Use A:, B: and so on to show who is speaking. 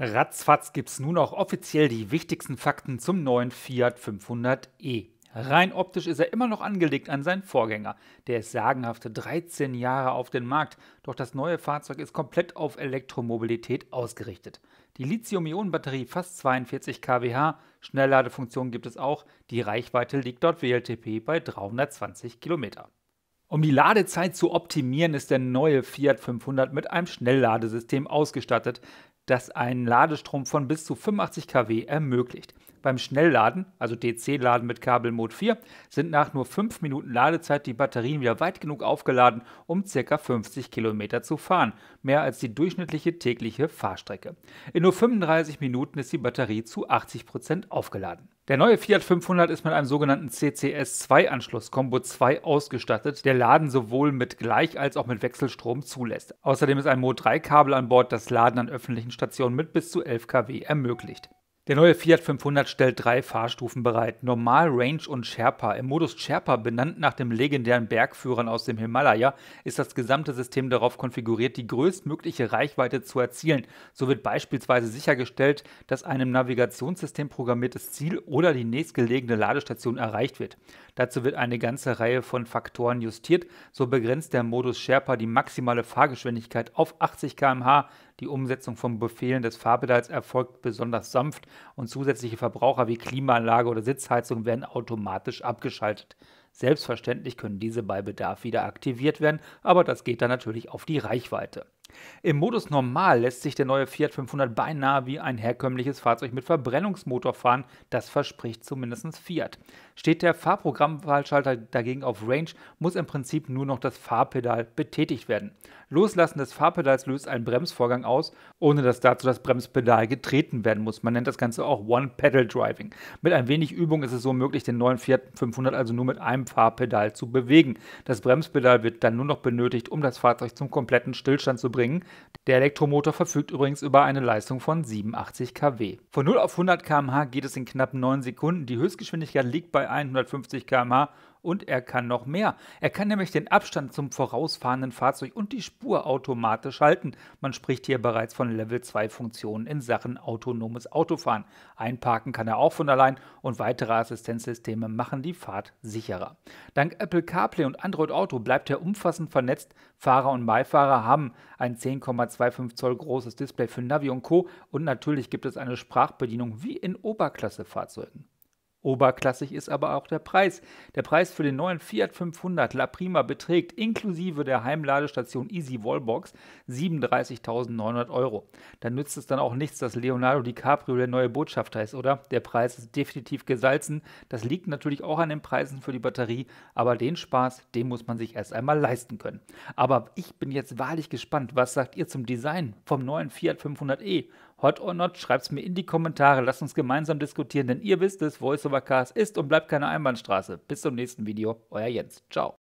A: Ratzfatz gibt es nun auch offiziell die wichtigsten Fakten zum neuen Fiat 500e. Rein optisch ist er immer noch angelegt an seinen Vorgänger. Der ist sagenhafte 13 Jahre auf den Markt, doch das neue Fahrzeug ist komplett auf Elektromobilität ausgerichtet. Die Lithium-Ionen-Batterie fast 42 kWh, Schnellladefunktion gibt es auch, die Reichweite liegt dort WLTP bei 320 km. Um die Ladezeit zu optimieren, ist der neue Fiat 500 mit einem Schnellladesystem ausgestattet, das einen Ladestrom von bis zu 85 kW ermöglicht. Beim Schnellladen, also DC-Laden mit Kabel Mode 4, sind nach nur 5 Minuten Ladezeit die Batterien wieder weit genug aufgeladen, um ca. 50 Kilometer zu fahren, mehr als die durchschnittliche tägliche Fahrstrecke. In nur 35 Minuten ist die Batterie zu 80% Prozent aufgeladen. Der neue Fiat 500 ist mit einem sogenannten CCS2-Anschluss Combo 2 ausgestattet, der Laden sowohl mit Gleich- als auch mit Wechselstrom zulässt. Außerdem ist ein Mode 3-Kabel an Bord, das Laden an öffentlichen Stationen mit bis zu 11 kW ermöglicht. Der neue Fiat 500 stellt drei Fahrstufen bereit: Normal, Range und Sherpa. Im Modus Sherpa, benannt nach dem legendären Bergführern aus dem Himalaya, ist das gesamte System darauf konfiguriert, die größtmögliche Reichweite zu erzielen. So wird beispielsweise sichergestellt, dass ein im Navigationssystem programmiertes Ziel oder die nächstgelegene Ladestation erreicht wird. Dazu wird eine ganze Reihe von Faktoren justiert. So begrenzt der Modus Sherpa die maximale Fahrgeschwindigkeit auf 80 km/h. Die Umsetzung von Befehlen des Fahrpedals erfolgt besonders sanft und zusätzliche Verbraucher wie Klimaanlage oder Sitzheizung werden automatisch abgeschaltet. Selbstverständlich können diese bei Bedarf wieder aktiviert werden, aber das geht dann natürlich auf die Reichweite. Im Modus Normal lässt sich der neue Fiat 500 beinahe wie ein herkömmliches Fahrzeug mit Verbrennungsmotor fahren, das verspricht zumindest Fiat. Steht der Fahrprogrammwahlschalter dagegen auf Range, muss im Prinzip nur noch das Fahrpedal betätigt werden. Loslassen des Fahrpedals löst einen Bremsvorgang aus, ohne dass dazu das Bremspedal getreten werden muss. Man nennt das Ganze auch One-Pedal-Driving. Mit ein wenig Übung ist es so möglich, den neuen Fiat 500 also nur mit einem Fahrpedal zu bewegen. Das Bremspedal wird dann nur noch benötigt, um das Fahrzeug zum kompletten Stillstand zu bringen bringen. Der Elektromotor verfügt übrigens über eine Leistung von 87 kW. Von 0 auf 100 km/h geht es in knapp 9 Sekunden. Die Höchstgeschwindigkeit liegt bei 150 km/h und er kann noch mehr. Er kann nämlich den Abstand zum vorausfahrenden Fahrzeug und die Spur automatisch halten. Man spricht hier bereits von Level 2 Funktionen in Sachen autonomes Autofahren. Einparken kann er auch von allein und weitere Assistenzsysteme machen die Fahrt sicherer. Dank Apple CarPlay und Android Auto bleibt er umfassend vernetzt. Fahrer und Beifahrer haben ein 10,25 Zoll großes Display für Navi und Co. und natürlich gibt es eine Sprachbedienung wie in Oberklassefahrzeugen. Oberklassig ist aber auch der Preis. Der Preis für den neuen Fiat 500 La Prima beträgt inklusive der Heimladestation Easy Wallbox 37.900 Euro. Da nützt es dann auch nichts, dass Leonardo DiCaprio der neue Botschafter ist, oder? Der Preis ist definitiv gesalzen. Das liegt natürlich auch an den Preisen für die Batterie, aber den Spaß, den muss man sich erst einmal leisten können. Aber ich bin jetzt wahrlich gespannt, was sagt ihr zum Design vom neuen Fiat 500e? Hot or not, schreibt es mir in die Kommentare. Lasst uns gemeinsam diskutieren, denn ihr wisst es, Cars ist und bleibt keine Einbahnstraße. Bis zum nächsten Video, euer Jens. Ciao.